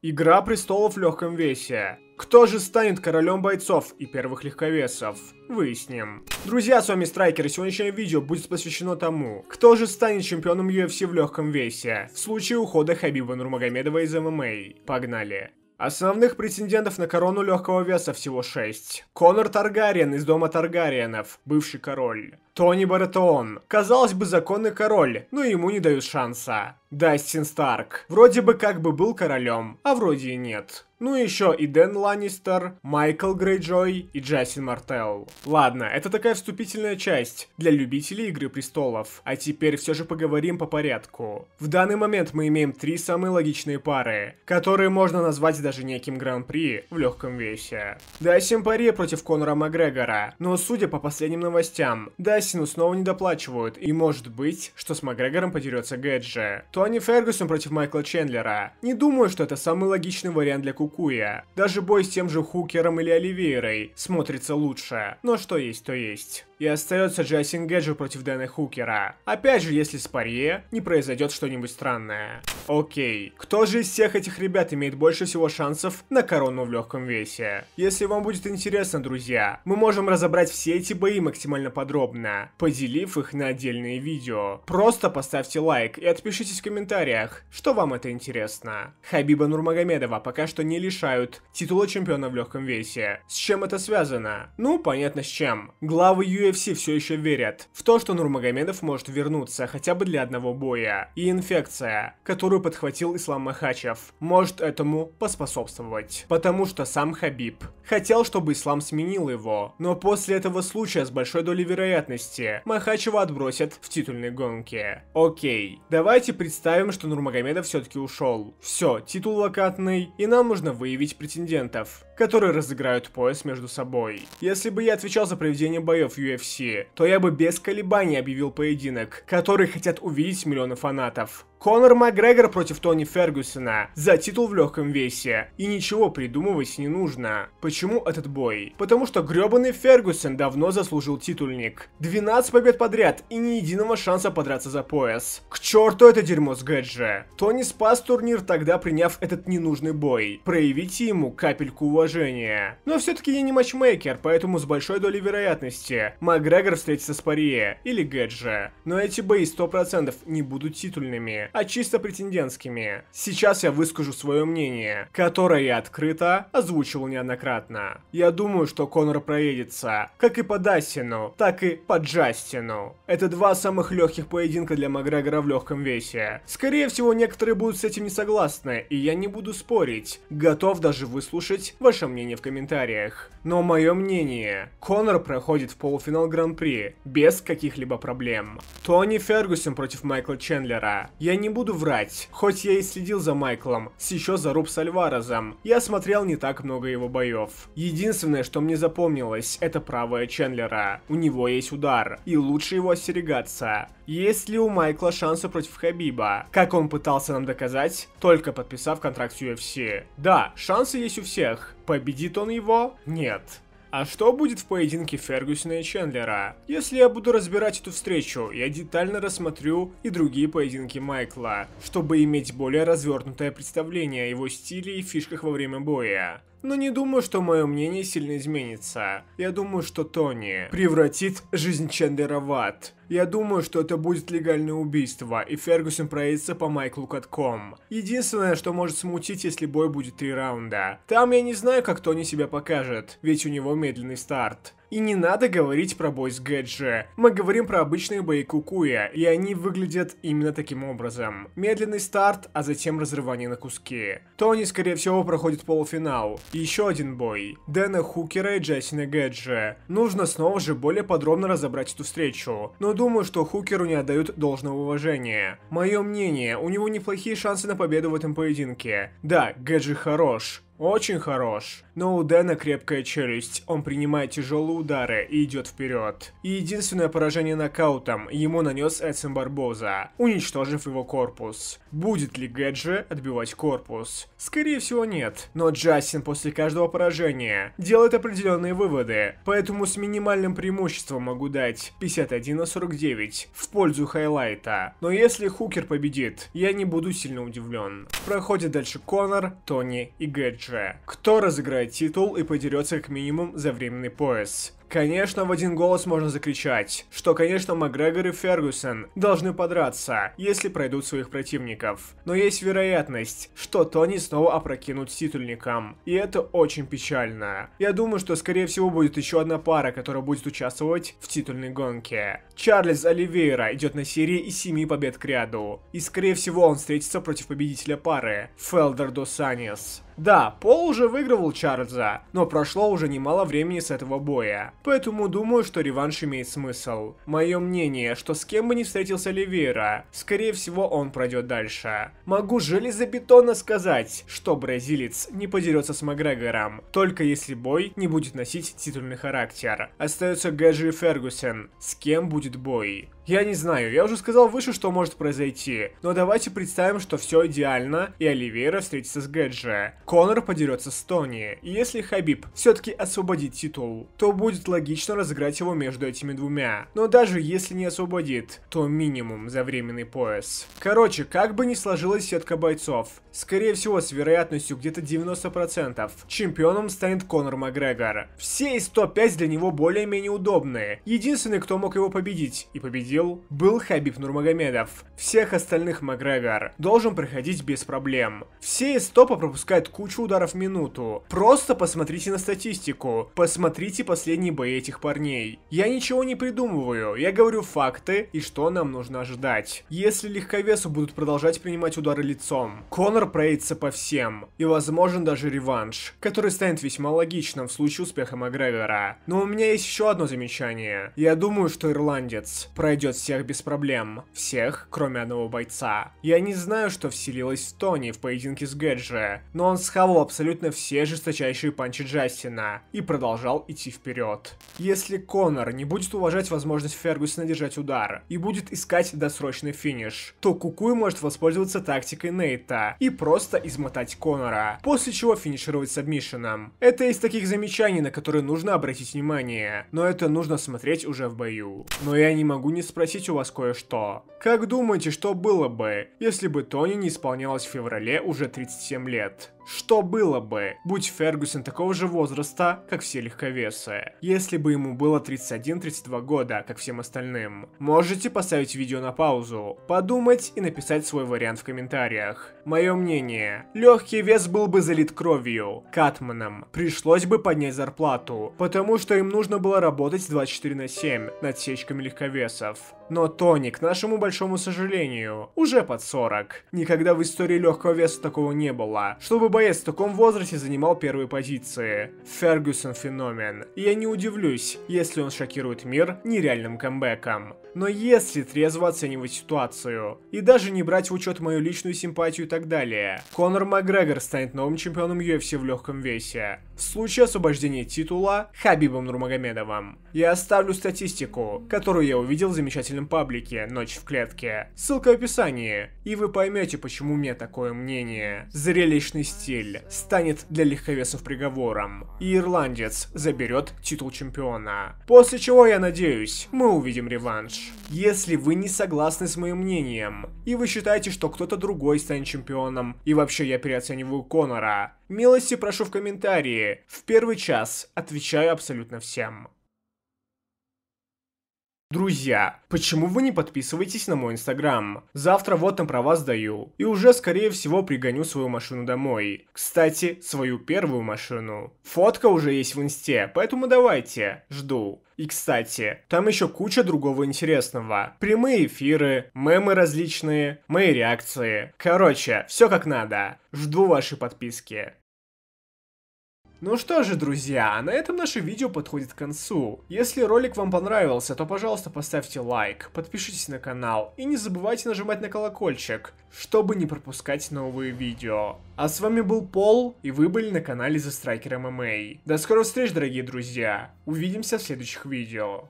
Игра престолов в легком весе. Кто же станет королем бойцов и первых легковесов? Выясним. Друзья, с вами Страйкер, и сегодняшнее видео будет посвящено тому, кто же станет чемпионом UFC в легком весе в случае ухода Хабиба Нурмагомедова из ММА. Погнали. Основных претендентов на корону легкого веса всего 6. Конор Таргариен из дома Таргариенов, бывший король. Тони Баратон. Казалось бы, законный король, но ему не дают шанса. Дастин Старк. Вроде бы как бы был королем, а вроде и нет. Ну и еще и Дэн Ланнистер, Майкл Грейджой и Джастин Мартелл. Ладно, это такая вступительная часть для любителей Игры Престолов. А теперь все же поговорим по порядку. В данный момент мы имеем три самые логичные пары, которые можно назвать даже неким гран-при в легком весе. Дастин Паре против Конора Макгрегора, но судя по последним новостям, Дастин Мартину снова не доплачивают, и может быть, что с Макгрегором подерется Гэджи. Тони Фергюсон против Майкла Чендлера. Не думаю, что это самый логичный вариант для Кукуя. Даже бой с тем же Хукером или Оливейрой смотрится лучше. Но что есть, то есть. И остается Джастин Гэджи против Дэна Хукера. Опять же, если с Парье не произойдет что-нибудь странное. Окей, кто же из всех этих ребят имеет больше всего шансов на корону в легком весе? Если вам будет интересно, друзья, мы можем разобрать все эти бои максимально подробно Ленина, поделив их на отдельные видео. Просто поставьте лайк и отпишитесь в комментариях, что вам это интересно. Хабиба Нурмагомедова пока что не лишают титула чемпиона в легком весе. С чем это связано? Ну, понятно с чем. Главы UFC все еще верят в то, что Нурмагомедов может вернуться хотя бы для одного боя. И инфекция, которую подхватил Ислам Махачев, может этому поспособствовать. Потому что сам Хабиб хотел, чтобы Ислам сменил его. Но после этого случая с большой долей вероятности уверенности Махачева отбросят в титульной гонке. Окей, давайте представим, что Нурмагомедов все-таки ушел. Все, титул локатный, и нам нужно выявить претендентов, которые разыграют пояс между собой. Если бы я отвечал за проведение боев UFC, то я бы без колебаний объявил поединок, который хотят увидеть миллионы фанатов. Конор Макгрегор против Тони Фергюсона за титул в легком весе. И ничего придумывать не нужно. Почему этот бой? Потому что грёбаный Фергюсон давно заслужил титульник. 12 побед подряд и ни единого шанса подраться за пояс. К черту это дерьмо с Гэджи. Тони спас турнир тогда, приняв этот ненужный бой. Проявите ему капельку уважения. Но все-таки я не матчмейкер, поэтому с большой долей вероятности Макгрегор встретится с Парье или Гэджи. Но эти бои 100% не будут титульными вопросами, а чисто претендентскими. Сейчас я выскажу свое мнение, которое я открыто озвучивал неоднократно. Я думаю, что Конор проедется, как и по Дастину, так и по Джастину. Это два самых легких поединка для Макгрегора в легком весе. Скорее всего, некоторые будут с этим не согласны, и я не буду спорить. Готов даже выслушать ваше мнение в комментариях. Но мое мнение, Конор проходит в полуфинал Гран-при без каких-либо проблем. Тони Фергюсон против Майкла Чендлера. Я не буду врать, хоть я и следил за Майклом, с еще за Руб с Альварезом, я смотрел не так много его боев. Единственное, что мне запомнилось, это правая Чендлера. У него есть удар, и лучше его остерегаться. Есть ли у Майкла шансы против Хабиба? Как он пытался нам доказать? Только подписав контракт с UFC. Да, шансы есть у всех. Победит он его? Нет. А что будет в поединке Фергюсона и Чендлера? Если я буду разбирать эту встречу, я детально рассмотрю и другие поединки Майкла, чтобы иметь более развернутое представление о его стиле и фишках во время боя но не думаю, что мое мнение сильно изменится. Я думаю, что Тони превратит жизнь Чендера в ад. Я думаю, что это будет легальное убийство, и Фергюсон проявится по Майклу катком. Единственное, что может смутить, если бой будет три раунда. Там я не знаю, как Тони себя покажет, ведь у него медленный старт. И не надо говорить про бой с Гэджи. Мы говорим про обычные бои Кукуя, и они выглядят именно таким образом. Медленный старт, а затем разрывание на куски. Тони, скорее всего, проходит полуфинал. И еще один бой. Дэна Хукера и Джессина Гэджи. Нужно снова же более подробно разобрать эту встречу. Но думаю, что Хукеру не отдают должного уважения. Мое мнение, у него неплохие шансы на победу в этом поединке. Да, Гэджи хорош, очень хорош. Но у Дэна крепкая челюсть, он принимает тяжелые удары и идет вперед. И единственное поражение нокаутом ему нанес Эдсон Барбоза, уничтожив его корпус. Будет ли Гэджи отбивать корпус? Скорее всего нет, но Джастин после каждого поражения делает определенные выводы, поэтому с минимальным преимуществом могу дать 51 на 49 в пользу хайлайта. Но если Хукер победит, я не буду сильно удивлен. Проходит дальше Конор, Тони и Гэджи матча. Кто разыграет титул и подерется как минимум за временный пояс? Конечно, в один голос можно закричать, что, конечно, Макгрегор и Фергюсон должны подраться, если пройдут своих противников. Но есть вероятность, что Тони снова опрокинут титульником. И это очень печально. Я думаю, что, скорее всего, будет еще одна пара, которая будет участвовать в титульной гонке. Чарльз Оливейра идет на серии из 7 побед к ряду. И, скорее всего, он встретится против победителя пары, Фелдер Досанис. Да, Пол уже выигрывал Чарльза, но прошло уже немало времени с этого боя. Поэтому думаю, что реванш имеет смысл. Мое мнение, что с кем бы ни встретился Ливейра, скорее всего он пройдет дальше. Могу железобетонно сказать, что бразилец не подерется с Макгрегором, только если бой не будет носить титульный характер. Остается Гэджи Фергусон. с кем будет бой. Я не знаю, я уже сказал выше, что может произойти, но давайте представим, что все идеально, и Оливейра встретится с Гэджи. Конор подерется с Тони, и если Хабиб все-таки освободит титул, то будет логично разыграть его между этими двумя. Но даже если не освободит, то минимум за временный пояс. Короче, как бы ни сложилась сетка бойцов, скорее всего с вероятностью где-то 90%, чемпионом станет Конор Макгрегор. Все из 105 для него более-менее удобные. Единственный, кто мог его победить, и победил победил, был Хабиб Нурмагомедов. Всех остальных Макгрегор должен проходить без проблем. Все из топа пропускают кучу ударов в минуту. Просто посмотрите на статистику, посмотрите последние бои этих парней. Я ничего не придумываю, я говорю факты и что нам нужно ожидать. Если легковесу будут продолжать принимать удары лицом, Конор проедется по всем, и возможен даже реванш, который станет весьма логичным в случае успеха Макгрегора. Но у меня есть еще одно замечание. Я думаю, что ирландец пройдет убьет всех без проблем. Всех, кроме одного бойца. Я не знаю, что вселилось в Тони в поединке с Гэджи, но он схавал абсолютно все жесточайшие панчи Джастина и продолжал идти вперед. Если Конор не будет уважать возможность Фергюсона держать удар и будет искать досрочный финиш, то Кукуй может воспользоваться тактикой Нейта и просто измотать Конора, после чего финишировать с сабмишином. Это из таких замечаний, на которые нужно обратить внимание, но это нужно смотреть уже в бою. Но я не могу не спросить, спросить у вас кое-что. Как думаете, что было бы, если бы Тони не исполнялось в феврале уже 37 лет? Что было бы, будь Фергюсон такого же возраста, как все легковесы? Если бы ему было 31-32 года, как всем остальным. Можете поставить видео на паузу, подумать и написать свой вариант в комментариях. Мое мнение, легкий вес был бы залит кровью, Катманам пришлось бы поднять зарплату, потому что им нужно было работать 24 на 7 над сечками легковесов. Но Тони, к нашему большому сожалению, уже под 40. Никогда в истории легкого веса такого не было, чтобы БМБС в таком возрасте занимал первые позиции. Фергюсон феномен. И я не удивлюсь, если он шокирует мир нереальным камбэком. Но если трезво оценивать ситуацию, и даже не брать в учет мою личную симпатию и так далее, Конор Макгрегор станет новым чемпионом UFC в легком весе в случае освобождения титула Хабибом Нурмагомедовым. Я оставлю статистику, которую я увидел в замечательном паблике «Ночь в клетке». Ссылка в описании, и вы поймете, почему у меня такое мнение. Зрелищный стиль станет для легковесов приговором, и ирландец заберет титул чемпиона. После чего, я надеюсь, мы увидим реванш. Если вы не согласны с моим мнением, и вы считаете, что кто-то другой станет чемпионом, и вообще я переоцениваю Конора, Милости прошу в комментарии. В первый час отвечаю абсолютно всем. Друзья, почему вы не подписываетесь на мой инстаграм? Завтра вот на права сдаю. И уже, скорее всего, пригоню свою машину домой. Кстати, свою первую машину. Фотка уже есть в инсте, поэтому давайте. Жду. И, кстати, там еще куча другого интересного. Прямые эфиры, мемы различные, мои реакции. Короче, все как надо. Жду ваши подписки. Ну что же, друзья, на этом наше видео подходит к концу. Если ролик вам понравился, то, пожалуйста, поставьте лайк, подпишитесь на канал и не забывайте нажимать на колокольчик, чтобы не пропускать новые видео. А с вами был Пол, и вы были на канале The Striker MMA. До скорых встреч, дорогие друзья! Увидимся в следующих видео.